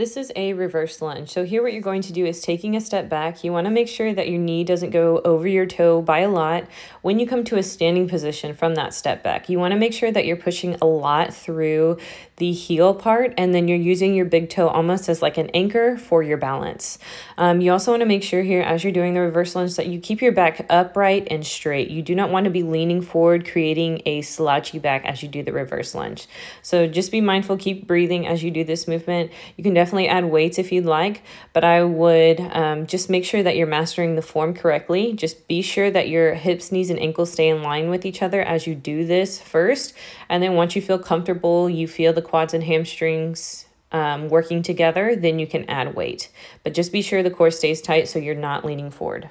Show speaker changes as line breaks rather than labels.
This is a reverse lunge. So here what you're going to do is taking a step back. You want to make sure that your knee doesn't go over your toe by a lot. When you come to a standing position from that step back, you want to make sure that you're pushing a lot through the heel part and then you're using your big toe almost as like an anchor for your balance. Um, you also want to make sure here as you're doing the reverse lunge that you keep your back upright and straight. You do not want to be leaning forward creating a slouchy back as you do the reverse lunge. So just be mindful, keep breathing as you do this movement. You can definitely definitely add weights if you'd like, but I would um, just make sure that you're mastering the form correctly. Just be sure that your hips, knees, and ankles stay in line with each other as you do this first. And then once you feel comfortable, you feel the quads and hamstrings um, working together, then you can add weight. But just be sure the core stays tight so you're not leaning forward.